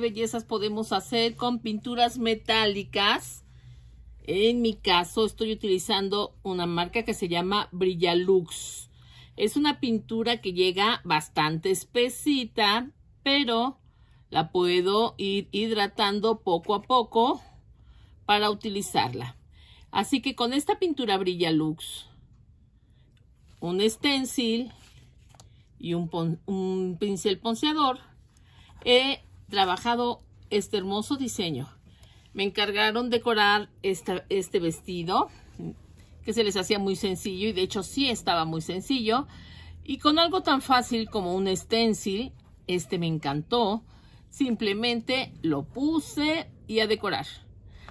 bellezas podemos hacer con pinturas metálicas. En mi caso estoy utilizando una marca que se llama Brillalux. Es una pintura que llega bastante espesita, pero la puedo ir hidratando poco a poco para utilizarla. Así que con esta pintura Brillalux, un stencil y un, pincel ponceador, he trabajado este hermoso diseño. Me encargaron decorar esta, este vestido que se les hacía muy sencillo y de hecho sí estaba muy sencillo. Y con algo tan fácil como un stencil, este me encantó. Simplemente lo puse y a decorar.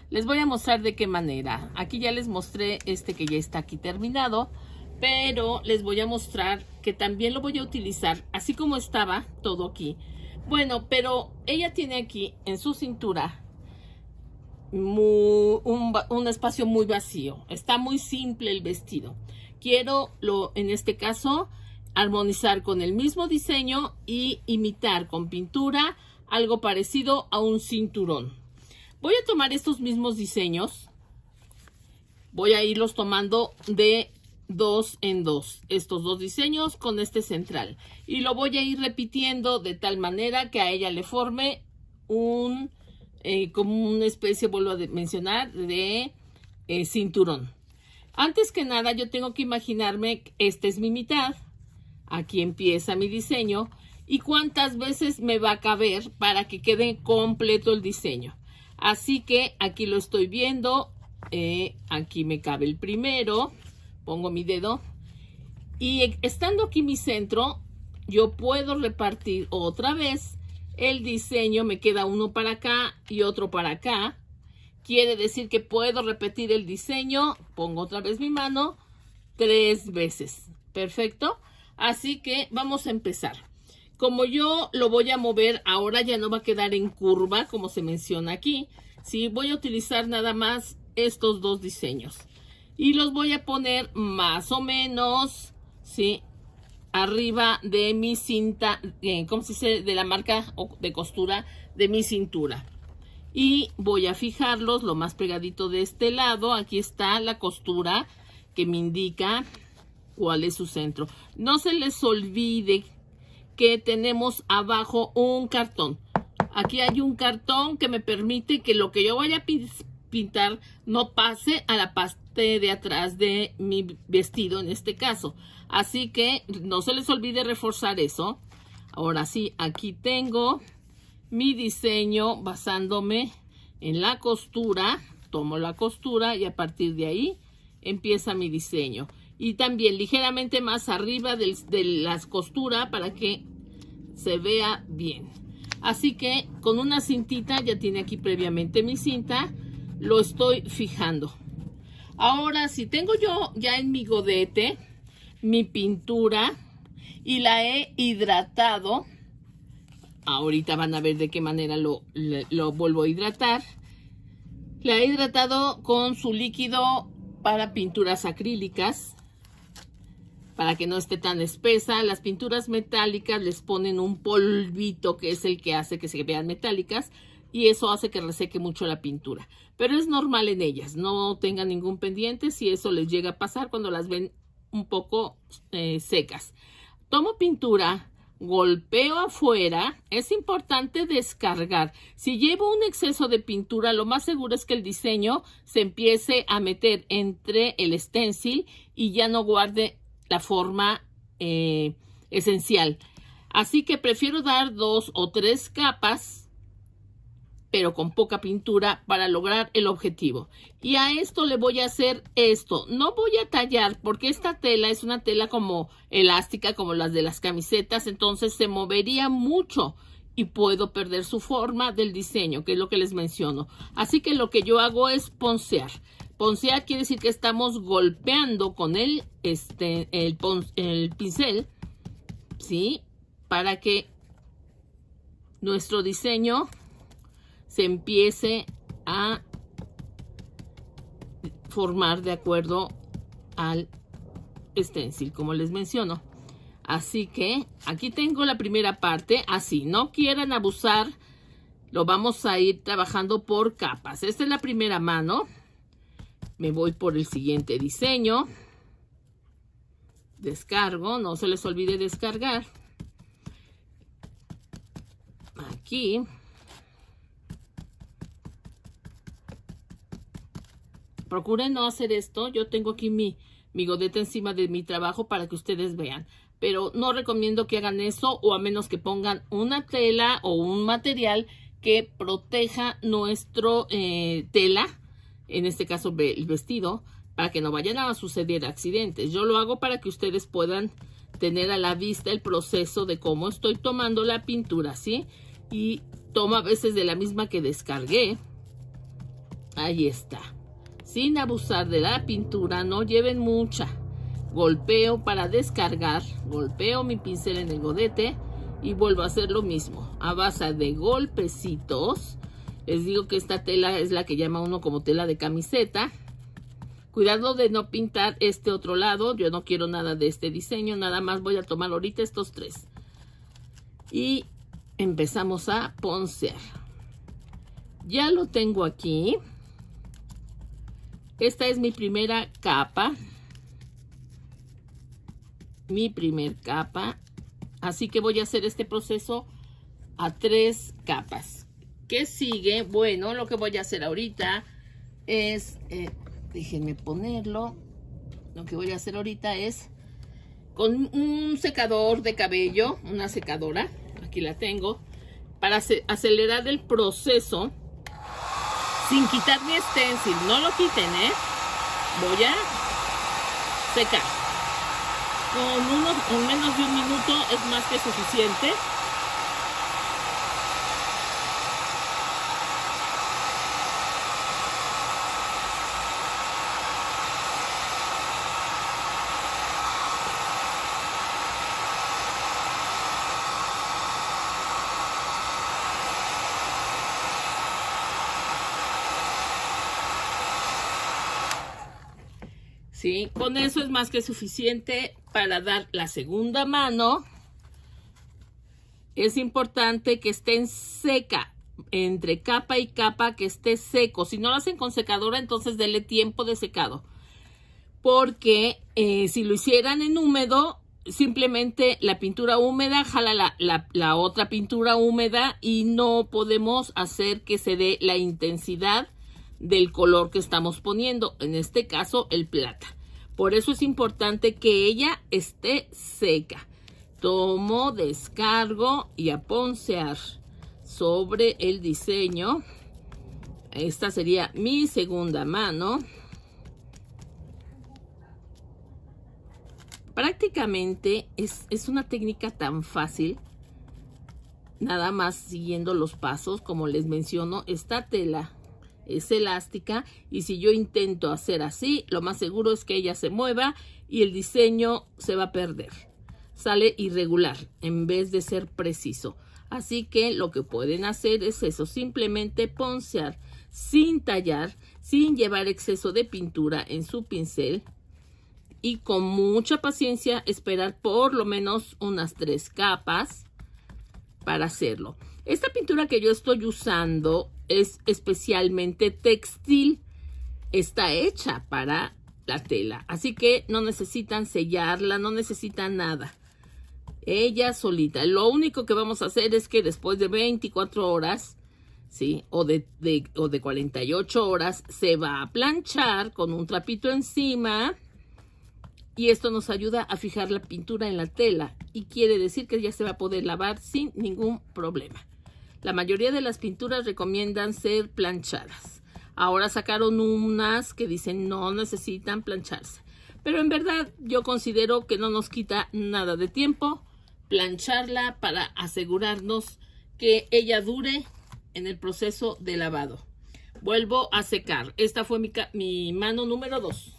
Les voy a mostrar de qué manera. Aquí ya les mostré este que ya está aquí terminado, pero les voy a mostrar que también lo voy a utilizar así como estaba todo aquí bueno, pero ella tiene aquí en su cintura un, un, espacio muy vacío. Está muy simple el vestido. Quiero, lo, en este caso, armonizar con el mismo diseño y imitar con pintura algo parecido a un cinturón. Voy a tomar estos mismos diseños. Voy a irlos tomando de dos en dos estos dos diseños con este central y lo voy a ir repitiendo de tal manera que a ella le forme un eh, como una especie vuelvo a mencionar de eh, cinturón antes que nada yo tengo que imaginarme esta es mi mitad aquí empieza mi diseño y cuántas veces me va a caber para que quede completo el diseño así que aquí lo estoy viendo eh, aquí me cabe el primero pongo mi dedo y estando aquí mi centro yo puedo repartir otra vez el diseño me queda uno para acá y otro para acá quiere decir que puedo repetir el diseño pongo otra vez mi mano tres veces perfecto así que vamos a empezar como yo lo voy a mover ahora ya no va a quedar en curva como se menciona aquí si sí, voy a utilizar nada más estos dos diseños y los voy a poner más o menos, ¿sí? Arriba de mi cinta, eh, ¿cómo se dice? De la marca de costura de mi cintura. Y voy a fijarlos lo más pegadito de este lado. Aquí está la costura que me indica cuál es su centro. No se les olvide que tenemos abajo un cartón. Aquí hay un cartón que me permite que lo que yo vaya a pintar no pase a la pasta de atrás de mi vestido en este caso. Así que no se les olvide reforzar eso. Ahora sí, aquí tengo mi diseño basándome en la costura. Tomo la costura y a partir de ahí empieza mi diseño. Y también ligeramente más arriba de las costuras para que se vea bien. Así que con una cintita, ya tiene aquí previamente mi cinta, lo estoy fijando. Ahora, si tengo yo ya en mi godete mi pintura y la he hidratado, ahorita van a ver de qué manera lo, vuelvo a hidratar, la he hidratado con su líquido para pinturas acrílicas, para que no esté tan espesa. Las pinturas metálicas les ponen un polvito que es el que hace que se vean metálicas y eso hace que reseque mucho la pintura. Pero es normal en ellas, no tengan ningún pendiente si eso les llega a pasar cuando las ven un poco eh, secas. Tomo pintura, golpeo afuera, es importante descargar. Si llevo un exceso de pintura, lo más seguro es que el diseño se empiece a meter entre el stencil y ya no guarde la forma eh, esencial. Así que prefiero dar dos o tres capas pero con poca pintura para lograr el objetivo. Y a esto le voy a hacer esto. No voy a tallar porque esta tela es una tela como elástica, como las de las camisetas, entonces se movería mucho y puedo perder su forma del diseño, que es lo que les menciono. Así que lo que yo hago es poncear. Poncear quiere decir que estamos golpeando con el, este, el pincel, ¿sí? Para que nuestro diseño se empiece a formar de acuerdo al stencil, como les menciono. Así que aquí tengo la primera parte, así, no quieran abusar, lo vamos a ir trabajando por capas. Esta es la primera mano, me voy por el siguiente diseño, descargo, no se les olvide descargar. Aquí. Procuren no hacer esto. Yo tengo aquí mi, mi godeta encima de mi trabajo para que ustedes vean. Pero no recomiendo que hagan eso o a menos que pongan una tela o un material que proteja nuestro eh, tela, en este caso el vestido, para que no vayan a suceder accidentes. Yo lo hago para que ustedes puedan tener a la vista el proceso de cómo estoy tomando la pintura, ¿sí? Y tomo a veces de la misma que descargué. Ahí está. Sin abusar de la pintura, no lleven mucha. Golpeo para descargar, golpeo mi pincel en el godete y vuelvo a hacer lo mismo. A base de golpecitos, les digo que esta tela es la que llama uno como tela de camiseta. Cuidado de no pintar este otro lado, yo no quiero nada de este diseño, nada más voy a tomar ahorita estos tres. Y empezamos a poncear. Ya lo tengo aquí. Esta es mi primera capa. Mi primer capa. Así que voy a hacer este proceso a tres capas. ¿Qué sigue? Bueno, lo que voy a hacer ahorita es... Eh, déjenme ponerlo. Lo que voy a hacer ahorita es con un secador de cabello, una secadora, aquí la tengo, para acelerar el proceso sin quitar mi stencil, no lo quiten, ¿eh? Voy a secar. Con, uno, con menos de un minuto es más que suficiente Con eso es más que suficiente para dar la segunda mano. Es importante que estén seca, entre capa y capa, que esté seco. Si no lo hacen con secadora, entonces denle tiempo de secado. Porque eh, si lo hicieran en húmedo, simplemente la pintura húmeda jala la otra pintura húmeda y no podemos hacer que se dé la intensidad del color que estamos poniendo, en este caso el plata. Por eso es importante que ella esté seca. Tomo, descargo y a poncear sobre el diseño. Esta sería mi segunda mano. Prácticamente es, es una técnica tan fácil nada más siguiendo los pasos, como les menciono, esta tela es elástica y si yo intento hacer así, lo más seguro es que ella se mueva y el diseño se va a perder. Sale irregular en vez de ser preciso. Así que lo que pueden hacer es eso, simplemente poncear sin tallar, sin llevar exceso de pintura en su pincel y con mucha paciencia esperar por lo menos unas tres capas para hacerlo. Esta pintura que yo estoy usando es especialmente textil, está hecha para la tela. Así que no necesitan sellarla, no necesitan nada. Ella solita. Lo único que vamos a hacer es que después de 24 horas, ¿sí? O de, o de 48 horas, se va a planchar con un trapito encima. Y esto nos ayuda a fijar la pintura en la tela. Y quiere decir que ya se va a poder lavar sin ningún problema. La mayoría de las pinturas recomiendan ser planchadas. Ahora sacaron unas que dicen no necesitan plancharse. Pero en verdad yo considero que no nos quita nada de tiempo plancharla para asegurarnos que ella dure en el proceso de lavado. Vuelvo a secar. Esta fue mi, mano número 2.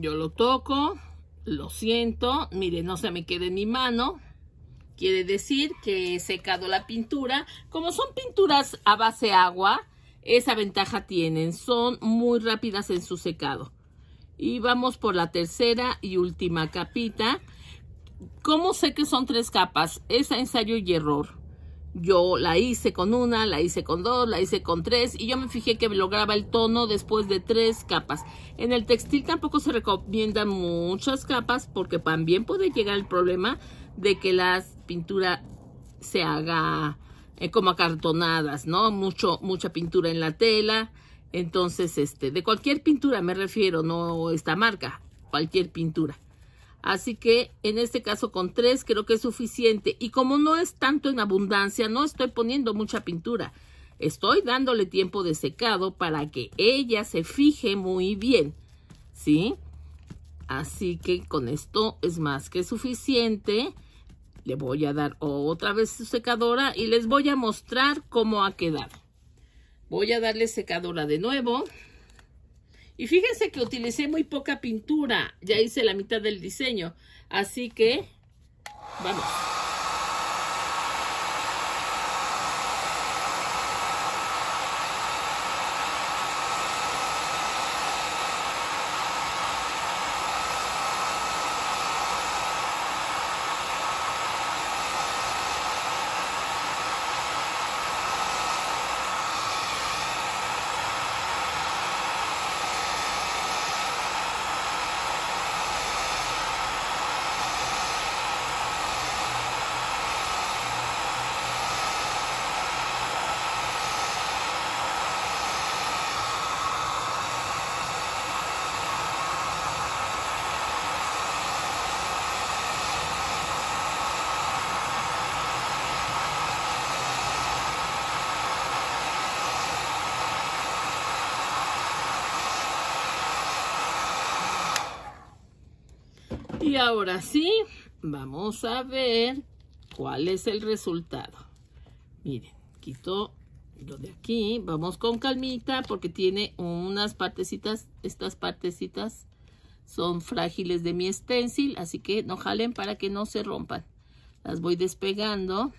Yo lo toco, lo siento, mire, no se me quede en mi mano. Quiere decir que he secado la pintura. Como son pinturas a base agua, esa ventaja tienen. Son muy rápidas en su secado. Y vamos por la tercera y última capita. ¿Cómo sé que son tres capas? Es ensayo y error. Yo la hice con una, la hice con dos, la hice con tres y yo me fijé que lograba el tono después de tres capas. En el textil tampoco se recomiendan muchas capas porque también puede llegar el problema de que la pintura se haga eh, como acartonadas, ¿no? Mucho, mucha pintura en la tela. Entonces, este, de cualquier pintura me refiero, no esta marca, cualquier pintura. Así que en este caso con tres creo que es suficiente. Y como no es tanto en abundancia, no estoy poniendo mucha pintura. Estoy dándole tiempo de secado para que ella se fije muy bien. ¿Sí? Así que con esto es más que suficiente. Le voy a dar otra vez su secadora y les voy a mostrar cómo ha quedado. Voy a darle secadora de nuevo. Y fíjense que utilicé muy poca pintura. Ya hice la mitad del diseño. Así que, vamos. ahora sí, vamos a ver cuál es el resultado. Miren, quito lo de aquí. Vamos con calmita porque tiene unas partecitas, estas partecitas son frágiles de mi stencil, así que no jalen para que no se rompan. Las voy despegando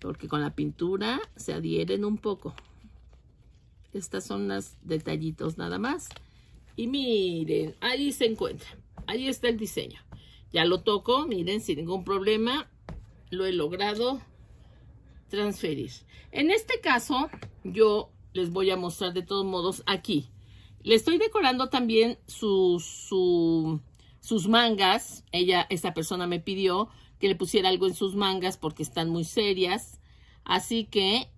porque con la pintura se adhieren un poco. Estas son las detallitos nada más. Y miren, ahí se encuentran. Ahí está el diseño. Ya lo toco, miren, sin ningún problema. Lo he logrado transferir. En este caso, yo les voy a mostrar de todos modos aquí. Le estoy decorando también sus mangas. Ella, esta persona me pidió que le pusiera algo en sus mangas porque están muy serias. Así que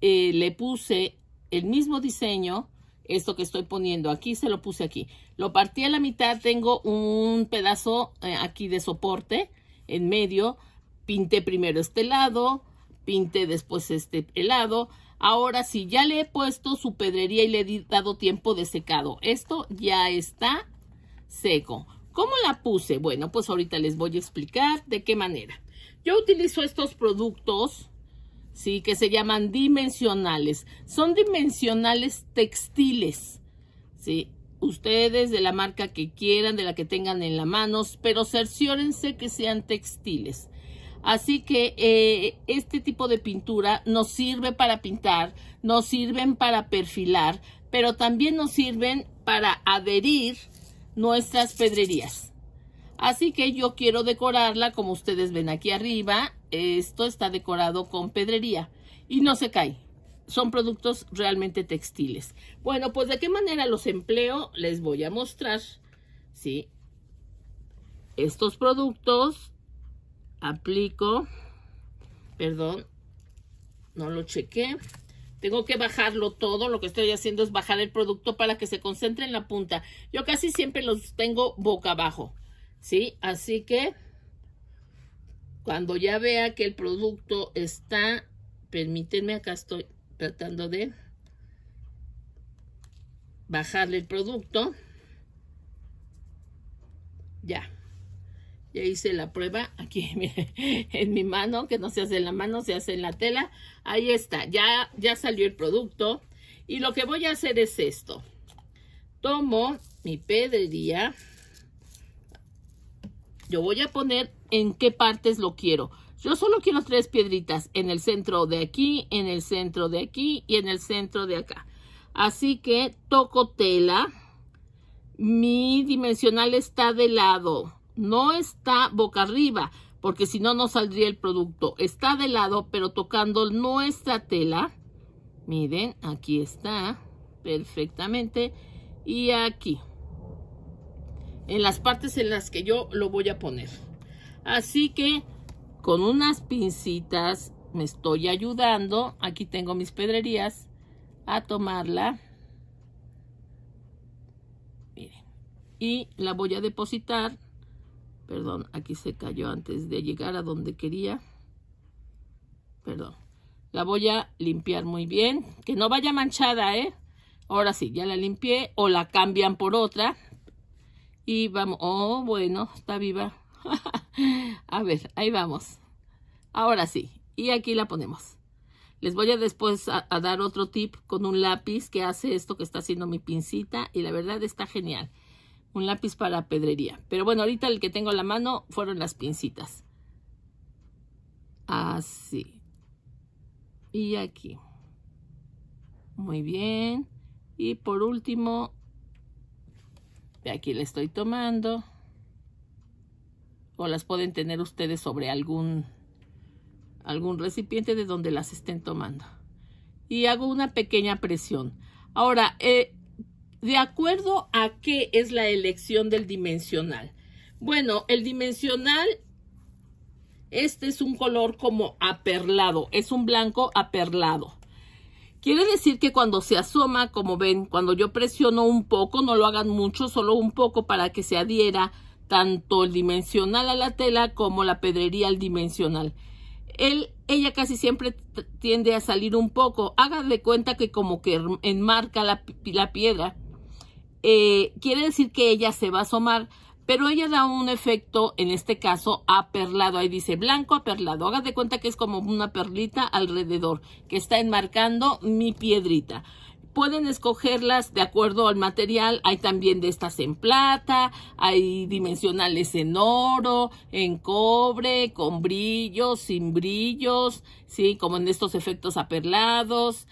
eh, le puse el mismo diseño esto que estoy poniendo aquí, se lo puse aquí. Lo partí a la mitad, tengo un pedazo eh, aquí de soporte en medio, pinté primero este lado, pinté después este lado. Ahora sí, ya le he puesto su pedrería y le he dado tiempo de secado. Esto ya está seco. ¿Cómo la puse? Bueno, pues ahorita les voy a explicar de qué manera. Yo utilizo estos productos ¿sí? Que se llaman dimensionales. Son dimensionales textiles, ¿sí? Ustedes de la marca que quieran, de la que tengan en la manos, pero cerciórense que sean textiles. Así que eh, este tipo de pintura nos sirve para pintar, nos sirven para perfilar, pero también nos sirven para adherir nuestras pedrerías. Así que yo quiero decorarla como ustedes ven aquí arriba. Esto está decorado con pedrería y no se cae. Son productos realmente textiles. Bueno, pues de qué manera los empleo les voy a mostrar. ¿sí? Estos productos aplico, perdón, no lo chequé. Tengo que bajarlo todo. Lo que estoy haciendo es bajar el producto para que se concentre en la punta. Yo casi siempre los tengo boca abajo. ¿sí? Así que cuando ya vea que el producto está, permítanme, acá estoy tratando de bajarle el producto. Ya. Ya hice la prueba aquí en mi mano, que no se hace en la mano, se hace en la tela. Ahí está, ya, ya salió el producto. Y lo que voy a hacer es esto. Tomo mi pedrería, yo voy a poner en qué partes lo quiero. Yo solo quiero tres piedritas en el centro de aquí, en el centro de aquí y en el centro de acá. Así que toco tela. Mi dimensional está de lado, no está boca arriba, porque si no, no saldría el producto. Está de lado, pero tocando nuestra tela. Miren, aquí está perfectamente. Y aquí en las partes en las que yo lo voy a poner. Así que con unas pincitas me estoy ayudando. Aquí tengo mis pedrerías a tomarla. Y la voy a depositar. Perdón, aquí se cayó antes de llegar a donde quería. Perdón. La voy a limpiar muy bien. Que no vaya manchada, ¿eh? Ahora sí, ya la limpié o la cambian por otra. Y vamos, oh, bueno, está viva. a ver, ahí vamos. Ahora sí, y aquí la ponemos. Les voy a después a, dar otro tip con un lápiz que hace esto que está haciendo mi pincita y la verdad está genial. Un lápiz para pedrería. Pero bueno, ahorita el que tengo en la mano fueron las pincitas. Así. Y aquí. Muy bien. Y por último, aquí le estoy tomando. O las pueden tener ustedes sobre algún, algún recipiente de donde las estén tomando. Y hago una pequeña presión. Ahora, eh, de acuerdo a qué es la elección del dimensional. Bueno, el dimensional, este es un color como aperlado, es un blanco aperlado. Quiere decir que cuando se asoma, como ven, cuando yo presiono un poco, no lo hagan mucho, solo un poco para que se adhiera tanto el dimensional a la tela como la pedrería al dimensional. Él, ella casi siempre tiende a salir un poco. de cuenta que como que enmarca la, la piedra. Eh, quiere decir que ella se va a asomar pero ella da un efecto, en este caso, aperlado. Ahí dice blanco aperlado. Haga de cuenta que es como una perlita alrededor que está enmarcando mi piedrita. Pueden escogerlas de acuerdo al material. Hay también de estas en plata, hay dimensionales en oro, en cobre, con brillos, sin brillos, ¿sí? Como en estos efectos aperlados,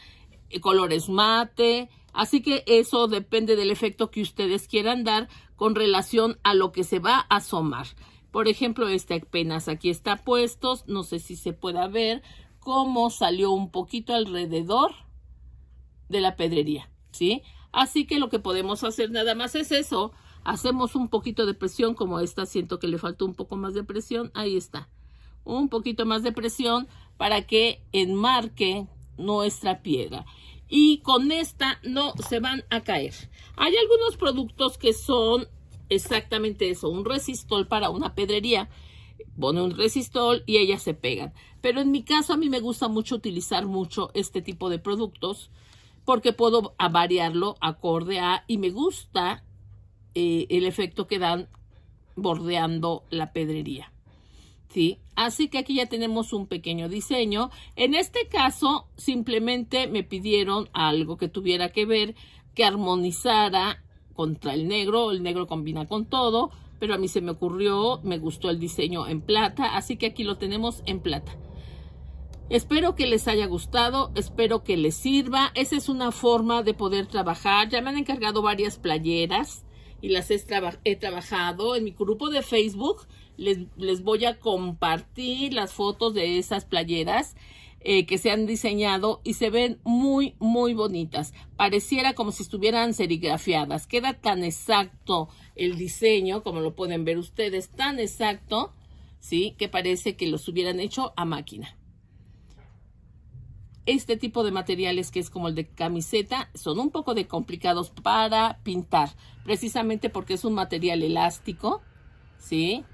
eh, colores mate. Así que eso depende del efecto que ustedes quieran dar con relación a lo que se va a asomar. Por ejemplo, este apenas aquí está puesto, no sé si se pueda ver cómo salió un poquito alrededor de la pedrería, ¿sí? Así que lo que podemos hacer nada más es eso, hacemos un poquito de presión, como esta siento que le faltó un poco más de presión, ahí está, un poquito más de presión para que enmarque nuestra piedra y con esta no se van a caer. Hay algunos productos que son exactamente eso, un resistol para una pedrería. Pone un resistol y ellas se pegan. Pero en mi caso a mí me gusta mucho utilizar mucho este tipo de productos porque puedo variarlo acorde a y me gusta eh, el efecto que dan bordeando la pedrería. ¿sí? Así que aquí ya tenemos un pequeño diseño. En este caso, simplemente me pidieron algo que tuviera que ver, que armonizara contra el negro. El negro combina con todo, pero a mí se me ocurrió, me gustó el diseño en plata, así que aquí lo tenemos en plata. Espero que les haya gustado, espero que les sirva. Esa es una forma de poder trabajar. Ya me han encargado varias playeras y las he, trabajado en mi grupo de Facebook. Les, voy a compartir las fotos de esas playeras eh, que se han diseñado y se ven muy, muy bonitas. Pareciera como si estuvieran serigrafiadas. Queda tan exacto el diseño, como lo pueden ver ustedes, tan exacto, ¿sí? Que parece que los hubieran hecho a máquina este tipo de materiales que es como el de camiseta son un poco de complicados para pintar, precisamente porque es un material elástico, ¿sí?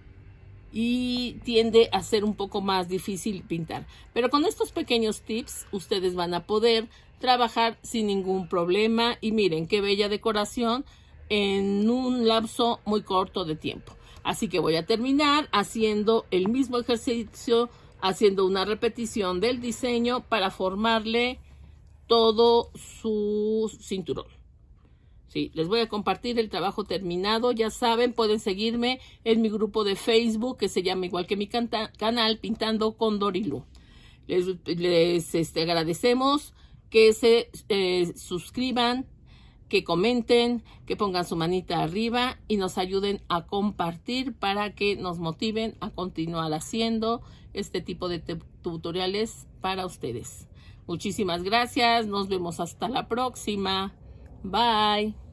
Y tiende a ser un poco más difícil pintar. Pero con estos pequeños tips ustedes van a poder trabajar sin ningún problema y miren qué bella decoración en un lapso muy corto de tiempo. Así que voy a terminar haciendo el mismo ejercicio haciendo una repetición del diseño para formarle todo su cinturón. Sí, les voy a compartir el trabajo terminado. Ya saben, pueden seguirme en mi grupo de Facebook que se llama igual que mi canal Pintando con Dorilu. Les, este, agradecemos que se eh, suscriban, que comenten, que pongan su manita arriba y nos ayuden a compartir para que nos motiven a continuar haciendo este tipo de tutoriales para ustedes. Muchísimas gracias, nos vemos hasta la próxima. Bye.